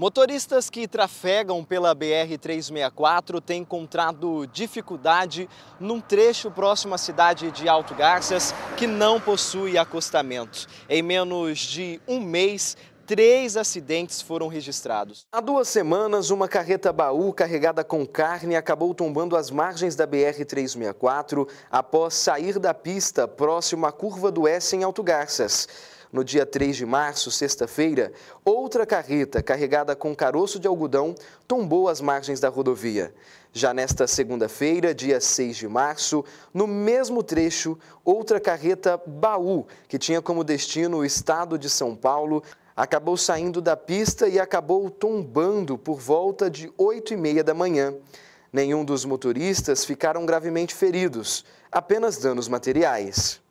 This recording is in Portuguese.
Motoristas que trafegam pela BR-364 têm encontrado dificuldade num trecho próximo à cidade de Alto Garças, que não possui acostamento. Em menos de um mês, três acidentes foram registrados. Há duas semanas, uma carreta baú carregada com carne acabou tombando às margens da BR-364 após sair da pista próximo à curva do S em Alto Garças. No dia 3 de março, sexta-feira, outra carreta carregada com caroço de algodão tombou às margens da rodovia. Já nesta segunda-feira, dia 6 de março, no mesmo trecho, outra carreta baú, que tinha como destino o estado de São Paulo, acabou saindo da pista e acabou tombando por volta de 8 e meia da manhã. Nenhum dos motoristas ficaram gravemente feridos, apenas danos materiais.